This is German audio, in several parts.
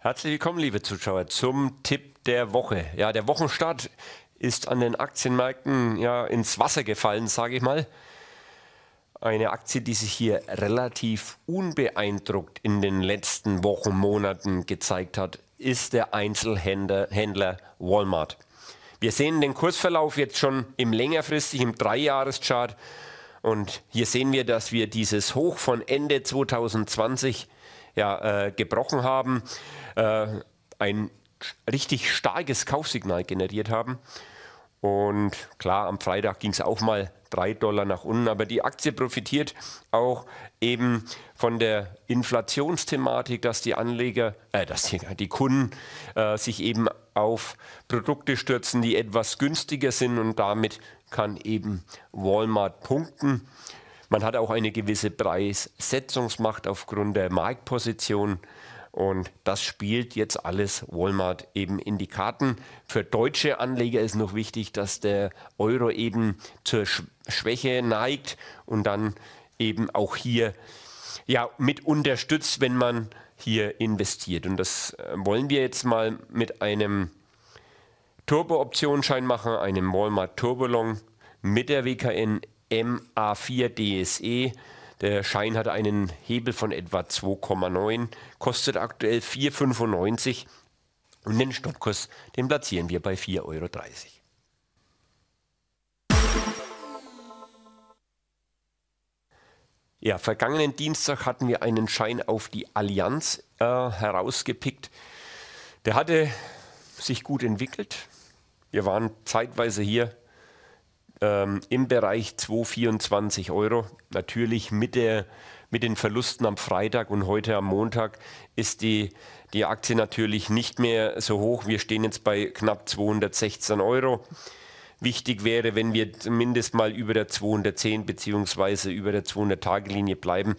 Herzlich willkommen, liebe Zuschauer, zum Tipp der Woche. Ja, der Wochenstart ist an den Aktienmärkten ja ins Wasser gefallen, sage ich mal. Eine Aktie, die sich hier relativ unbeeindruckt in den letzten Wochen, Monaten gezeigt hat, ist der Einzelhändler Händler Walmart. Wir sehen den Kursverlauf jetzt schon im längerfristig, im Dreijahreschart. Und hier sehen wir, dass wir dieses Hoch von Ende 2020 ja, äh, gebrochen haben, äh, ein richtig starkes Kaufsignal generiert haben. Und klar, am Freitag ging es auch mal 3 Dollar nach unten, aber die Aktie profitiert auch eben von der Inflationsthematik, dass die Anleger, äh, dass die, die Kunden äh, sich eben auf Produkte stürzen, die etwas günstiger sind und damit kann eben Walmart punkten. Man hat auch eine gewisse Preissetzungsmacht aufgrund der Marktposition. Und das spielt jetzt alles Walmart eben in die Karten. Für deutsche Anleger ist noch wichtig, dass der Euro eben zur Schwäche neigt und dann eben auch hier ja mit unterstützt, wenn man hier investiert. Und das äh, wollen wir jetzt mal mit einem Turbo-Optionsschein machen, einem Walmart Turbolong mit der WKN MA4 DSE. Der Schein hat einen Hebel von etwa 2,9, kostet aktuell 4,95 und den Stoppkurs, den platzieren wir bei 4,30 Euro. Ja, vergangenen Dienstag hatten wir einen Schein auf die Allianz äh, herausgepickt. Der hatte sich gut entwickelt. Wir waren zeitweise hier ähm, im Bereich 224 Euro. Natürlich mit, der, mit den Verlusten am Freitag und heute am Montag ist die, die Aktie natürlich nicht mehr so hoch. Wir stehen jetzt bei knapp 216 Euro. Wichtig wäre, wenn wir zumindest mal über der 210 bzw. über der 200-Tage-Linie bleiben,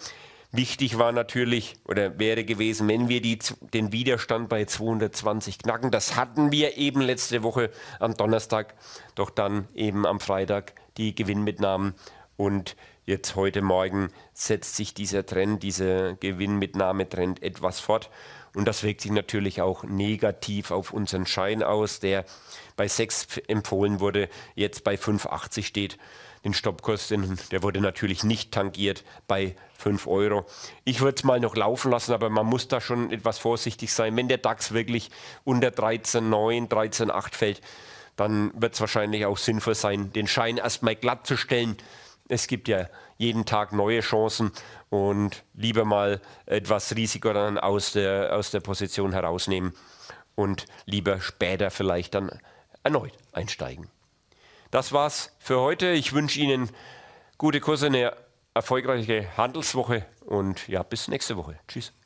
Wichtig war natürlich oder wäre gewesen, wenn wir die, den Widerstand bei 220 knacken. Das hatten wir eben letzte Woche am Donnerstag, doch dann eben am Freitag die Gewinnmitnahmen und jetzt heute Morgen setzt sich dieser Trend, dieser Gewinnmitnahmetrend etwas fort. Und das wirkt sich natürlich auch negativ auf unseren Schein aus, der bei 6 empfohlen wurde, jetzt bei 5,80 steht. Den Stoppkurs, der wurde natürlich nicht tangiert bei 5 Euro. Ich würde es mal noch laufen lassen, aber man muss da schon etwas vorsichtig sein. Wenn der DAX wirklich unter 13,9, 13,8 fällt, dann wird es wahrscheinlich auch sinnvoll sein, den Schein erstmal glatt zu stellen, es gibt ja jeden Tag neue Chancen und lieber mal etwas Risiko dann aus der, aus der Position herausnehmen und lieber später vielleicht dann erneut einsteigen. Das war's für heute. Ich wünsche Ihnen gute Kurse, eine erfolgreiche Handelswoche und ja, bis nächste Woche. Tschüss.